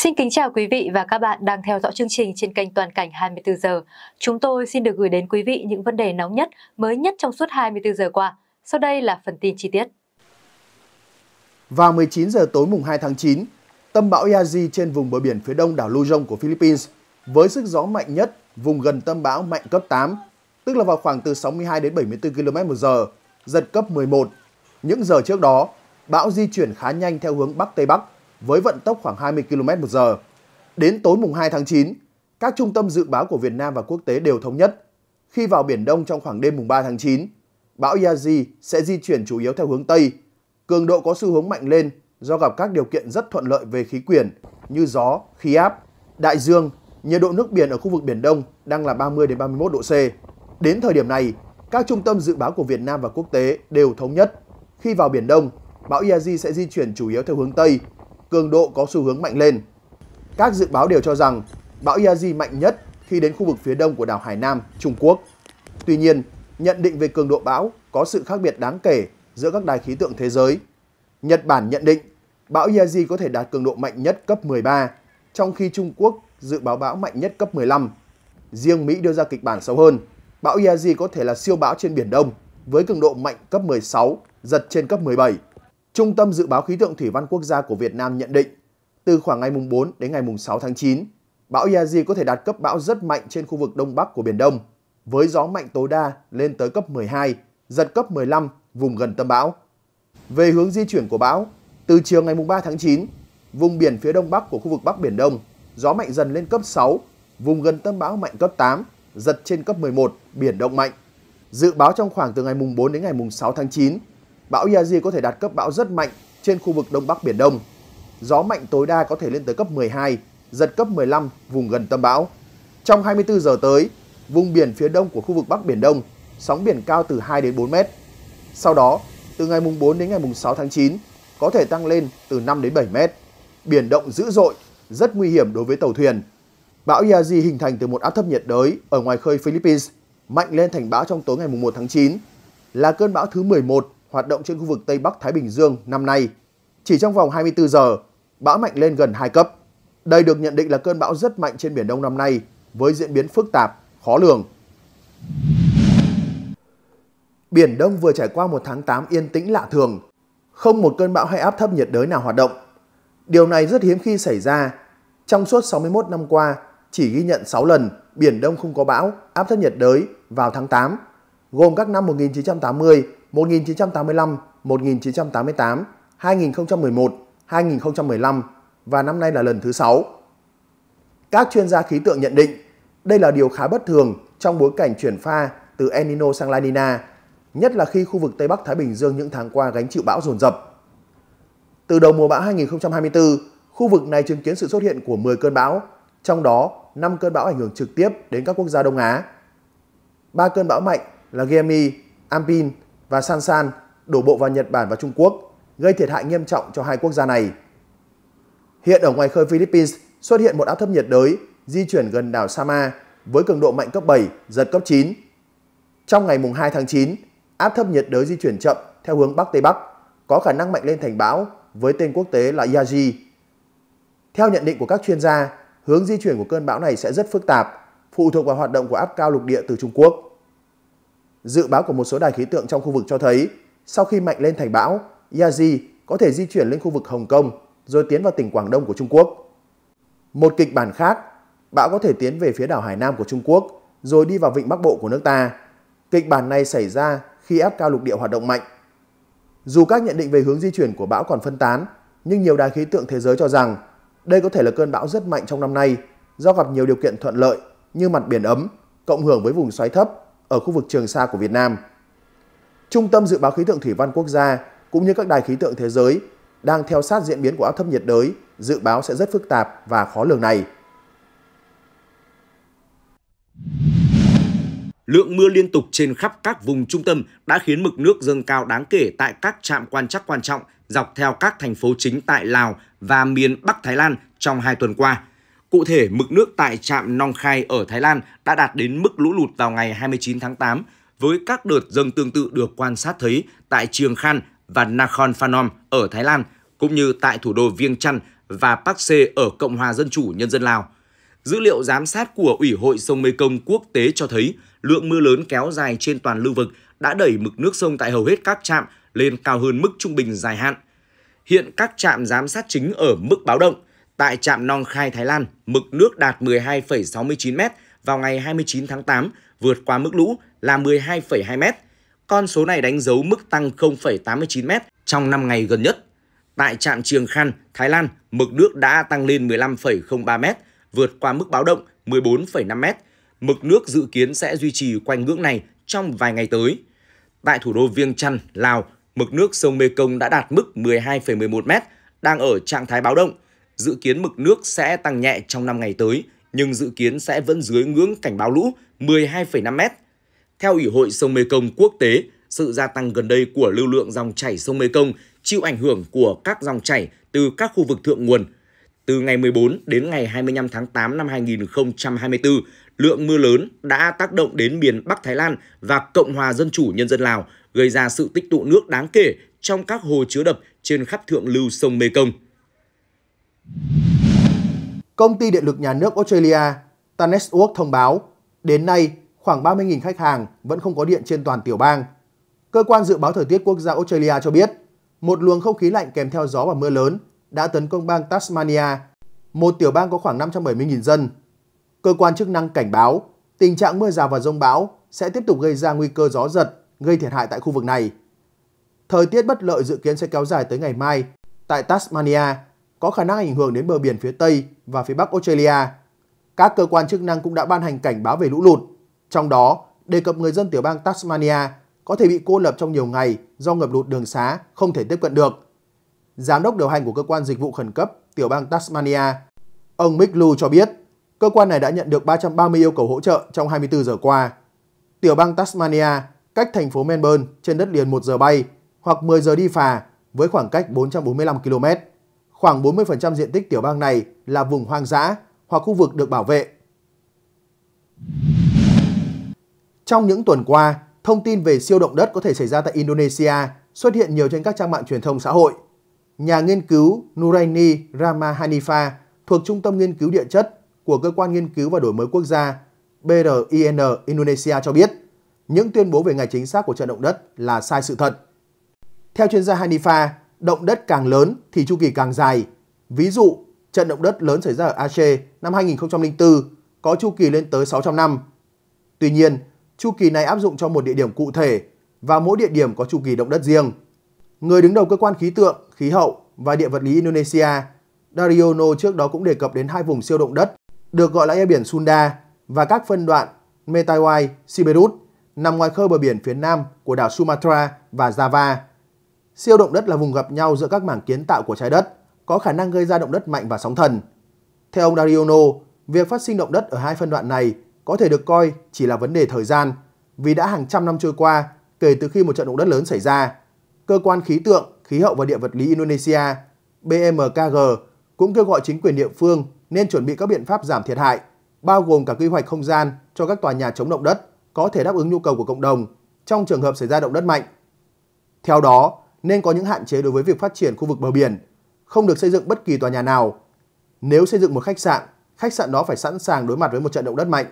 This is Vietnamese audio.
Xin kính chào quý vị và các bạn đang theo dõi chương trình trên kênh Toàn cảnh 24 giờ. Chúng tôi xin được gửi đến quý vị những vấn đề nóng nhất, mới nhất trong suốt 24 giờ qua. Sau đây là phần tin chi tiết. Vào 19 giờ tối mùng 2 tháng 9, tâm bão Yaji trên vùng bờ biển phía đông đảo Luzon của Philippines với sức gió mạnh nhất vùng gần tâm bão mạnh cấp 8, tức là vào khoảng từ 62 đến 74 km/h, giật cấp 11. Những giờ trước đó, bão di chuyển khá nhanh theo hướng bắc tây bắc với vận tốc khoảng 20 km một giờ Đến tối mùng 2 tháng 9, các trung tâm dự báo của Việt Nam và quốc tế đều thống nhất khi vào biển Đông trong khoảng đêm mùng 3 tháng 9, bão Yazi sẽ di chuyển chủ yếu theo hướng tây, cường độ có xu hướng mạnh lên do gặp các điều kiện rất thuận lợi về khí quyển như gió, khí áp, đại dương, nhiệt độ nước biển ở khu vực biển Đông đang là 30 đến 31 độ C. Đến thời điểm này, các trung tâm dự báo của Việt Nam và quốc tế đều thống nhất khi vào biển Đông, bão Yazi sẽ di chuyển chủ yếu theo hướng tây, cường độ có xu hướng mạnh lên. Các dự báo đều cho rằng bão Yaji mạnh nhất khi đến khu vực phía đông của đảo Hải Nam, Trung Quốc. Tuy nhiên, nhận định về cường độ bão có sự khác biệt đáng kể giữa các đài khí tượng thế giới. Nhật Bản nhận định bão Yaji có thể đạt cường độ mạnh nhất cấp 13, trong khi Trung Quốc dự báo bão mạnh nhất cấp 15. Riêng Mỹ đưa ra kịch bản sâu hơn, bão Yaji có thể là siêu bão trên Biển Đông với cường độ mạnh cấp 16, giật trên cấp 17. Trung tâm Dự báo Khí tượng Thủy văn Quốc gia của Việt Nam nhận định, từ khoảng ngày 4 đến ngày 6 tháng 9, bão Yazi có thể đạt cấp bão rất mạnh trên khu vực Đông Bắc của Biển Đông, với gió mạnh tối đa lên tới cấp 12, giật cấp 15, vùng gần tâm bão. Về hướng di chuyển của bão, từ chiều ngày 3 tháng 9, vùng biển phía Đông Bắc của khu vực Bắc Biển Đông, gió mạnh dần lên cấp 6, vùng gần tâm bão mạnh cấp 8, giật trên cấp 11, biển động mạnh. Dự báo trong khoảng từ ngày 4 đến ngày 6 tháng 9, Bão Yazi có thể đạt cấp bão rất mạnh trên khu vực Đông Bắc Biển Đông. Gió mạnh tối đa có thể lên tới cấp 12, giật cấp 15 vùng gần tâm bão. Trong 24 giờ tới, vùng biển phía đông của khu vực Bắc Biển Đông, sóng biển cao từ 2 đến 4 mét. Sau đó, từ ngày mùng 4 đến ngày mùng 6 tháng 9, có thể tăng lên từ 5 đến 7 mét. Biển động dữ dội, rất nguy hiểm đối với tàu thuyền. Bão Yazi hình thành từ một áp thấp nhiệt đới ở ngoài khơi Philippines, mạnh lên thành bão trong tối ngày mùng 1 tháng 9, là cơn bão thứ 11 hoạt động trên khu vực Tây Bắc Thái Bình Dương năm nay. Chỉ trong vòng 24 giờ, bão mạnh lên gần 2 cấp. Đây được nhận định là cơn bão rất mạnh trên Biển Đông năm nay với diễn biến phức tạp, khó lường. Biển Đông vừa trải qua một tháng 8 yên tĩnh lạ thường, không một cơn bão hay áp thấp nhiệt đới nào hoạt động. Điều này rất hiếm khi xảy ra. Trong suốt 61 năm qua, chỉ ghi nhận 6 lần Biển Đông không có bão, áp thấp nhiệt đới vào tháng 8, gồm các năm 1980, 1985, 1988, 2011, 2015 và năm nay là lần thứ 6. Các chuyên gia khí tượng nhận định đây là điều khá bất thường trong bối cảnh chuyển pha từ El Nino sang La Nina, nhất là khi khu vực Tây Bắc Thái Bình Dương những tháng qua gánh chịu bão dồn dập. Từ đầu mùa bão 2024, khu vực này chứng kiến sự xuất hiện của 10 cơn bão, trong đó 5 cơn bão ảnh hưởng trực tiếp đến các quốc gia Đông Á. Ba cơn bão mạnh là Gemi, Ampin và san san đổ bộ vào Nhật Bản và Trung Quốc, gây thiệt hại nghiêm trọng cho hai quốc gia này. Hiện ở ngoài khơi Philippines xuất hiện một áp thấp nhiệt đới di chuyển gần đảo Sama với cường độ mạnh cấp 7, giật cấp 9. Trong ngày mùng 2 tháng 9, áp thấp nhiệt đới di chuyển chậm theo hướng Bắc Tây Bắc, có khả năng mạnh lên thành bão với tên quốc tế là Yaji. Theo nhận định của các chuyên gia, hướng di chuyển của cơn bão này sẽ rất phức tạp, phụ thuộc vào hoạt động của áp cao lục địa từ Trung Quốc. Dự báo của một số đài khí tượng trong khu vực cho thấy, sau khi mạnh lên thành bão, Yazi có thể di chuyển lên khu vực Hồng Kông rồi tiến vào tỉnh Quảng Đông của Trung Quốc. Một kịch bản khác, bão có thể tiến về phía đảo Hải Nam của Trung Quốc rồi đi vào vịnh Bắc Bộ của nước ta. Kịch bản này xảy ra khi áp cao lục địa hoạt động mạnh. Dù các nhận định về hướng di chuyển của bão còn phân tán, nhưng nhiều đài khí tượng thế giới cho rằng đây có thể là cơn bão rất mạnh trong năm nay do gặp nhiều điều kiện thuận lợi như mặt biển ấm, cộng hưởng với vùng xoáy thấp ở khu vực Trường Sa của Việt Nam. Trung tâm Dự báo Khí tượng Thủy văn Quốc gia cũng như các đài khí tượng thế giới đang theo sát diễn biến của áp thấp nhiệt đới, dự báo sẽ rất phức tạp và khó lường này. Lượng mưa liên tục trên khắp các vùng trung tâm đã khiến mực nước dâng cao đáng kể tại các trạm quan trắc quan trọng dọc theo các thành phố chính tại Lào và miền Bắc Thái Lan trong hai tuần qua – Cụ thể, mực nước tại trạm Nong Khai ở Thái Lan đã đạt đến mức lũ lụt vào ngày 29 tháng 8 với các đợt dâng tương tự được quan sát thấy tại Trường Khan và Nakhon Phanom ở Thái Lan, cũng như tại thủ đô Viêng Chăn và Pakse ở Cộng hòa Dân chủ Nhân dân Lào. Dữ liệu giám sát của Ủy hội sông Mê Công quốc tế cho thấy lượng mưa lớn kéo dài trên toàn lưu vực đã đẩy mực nước sông tại hầu hết các trạm lên cao hơn mức trung bình dài hạn. Hiện các trạm giám sát chính ở mức báo động, tại trạm Nong Khai, Thái Lan, mực nước đạt 12,69 m vào ngày 29 tháng 8, vượt qua mức lũ là 12,2 m. Con số này đánh dấu mức tăng 0,89 m trong 5 ngày gần nhất. Tại trạm Triềng Khan, Thái Lan, mực nước đã tăng lên 15,03 m, vượt qua mức báo động 14,5 m. Mực nước dự kiến sẽ duy trì quanh ngưỡng này trong vài ngày tới. Tại thủ đô Viêng Chăn, Lào, mực nước sông Mekong đã đạt mức 12,11 m, đang ở trạng thái báo động – dự kiến mực nước sẽ tăng nhẹ trong 5 ngày tới, nhưng dự kiến sẽ vẫn dưới ngưỡng cảnh báo lũ 12,5m. Theo Ủy hội sông Mekong quốc tế, sự gia tăng gần đây của lưu lượng dòng chảy sông Mekong chịu ảnh hưởng của các dòng chảy từ các khu vực thượng nguồn. Từ ngày 14 đến ngày 25 tháng 8 năm 2024, lượng mưa lớn đã tác động đến miền Bắc Thái Lan và Cộng hòa Dân chủ Nhân dân Lào, gây ra sự tích tụ nước đáng kể trong các hồ chứa đập trên khắp thượng lưu sông Mekong. Công ty điện lực nhà nước Australia Taneswork thông báo, đến nay khoảng 30.000 khách hàng vẫn không có điện trên toàn tiểu bang. Cơ quan dự báo thời tiết quốc gia Australia cho biết, một luồng không khí lạnh kèm theo gió và mưa lớn đã tấn công bang Tasmania, một tiểu bang có khoảng 570.000 dân. Cơ quan chức năng cảnh báo tình trạng mưa rào và rông bão sẽ tiếp tục gây ra nguy cơ gió giật, gây thiệt hại tại khu vực này. Thời tiết bất lợi dự kiến sẽ kéo dài tới ngày mai tại Tasmania có khả năng ảnh hưởng đến bờ biển phía Tây và phía Bắc Australia. Các cơ quan chức năng cũng đã ban hành cảnh báo về lũ lụt, trong đó đề cập người dân tiểu bang Tasmania có thể bị cô lập trong nhiều ngày do ngập lụt đường xá không thể tiếp cận được. Giám đốc điều hành của cơ quan dịch vụ khẩn cấp tiểu bang Tasmania, ông Mick Lu cho biết, cơ quan này đã nhận được 330 yêu cầu hỗ trợ trong 24 giờ qua. Tiểu bang Tasmania cách thành phố Melbourne trên đất liền 1 giờ bay hoặc 10 giờ đi phà với khoảng cách 445 km khoảng 40% diện tích tiểu bang này là vùng hoang dã hoặc khu vực được bảo vệ. Trong những tuần qua, thông tin về siêu động đất có thể xảy ra tại Indonesia xuất hiện nhiều trên các trang mạng truyền thông xã hội. Nhà nghiên cứu Nuraini Rama Hanifa thuộc Trung tâm Nghiên cứu Địa chất của Cơ quan Nghiên cứu và Đổi mới Quốc gia BRIN Indonesia cho biết, những tuyên bố về ngày chính xác của trận động đất là sai sự thật. Theo chuyên gia Hanifa, động đất càng lớn thì chu kỳ càng dài. Ví dụ, trận động đất lớn xảy ra ở Aceh năm 2004 có chu kỳ lên tới 600 năm. Tuy nhiên, chu kỳ này áp dụng cho một địa điểm cụ thể và mỗi địa điểm có chu kỳ động đất riêng. Người đứng đầu cơ quan khí tượng, khí hậu và địa vật lý Indonesia, Daryono trước đó cũng đề cập đến hai vùng siêu động đất được gọi là eo biển Sunda và các phân đoạn Metawai, Siberut nằm ngoài khơi bờ biển phía nam của đảo Sumatra và Java. Siêu động đất là vùng gặp nhau giữa các mảng kiến tạo của trái đất, có khả năng gây ra động đất mạnh và sóng thần. Theo ông Dariono, việc phát sinh động đất ở hai phân đoạn này có thể được coi chỉ là vấn đề thời gian, vì đã hàng trăm năm trôi qua kể từ khi một trận động đất lớn xảy ra. Cơ quan khí tượng, khí hậu và địa vật lý Indonesia BMKG cũng kêu gọi chính quyền địa phương nên chuẩn bị các biện pháp giảm thiệt hại, bao gồm cả quy hoạch không gian cho các tòa nhà chống động đất có thể đáp ứng nhu cầu của cộng đồng trong trường hợp xảy ra động đất mạnh. Theo đó, nên có những hạn chế đối với việc phát triển khu vực bờ biển, không được xây dựng bất kỳ tòa nhà nào. Nếu xây dựng một khách sạn, khách sạn đó phải sẵn sàng đối mặt với một trận động đất mạnh.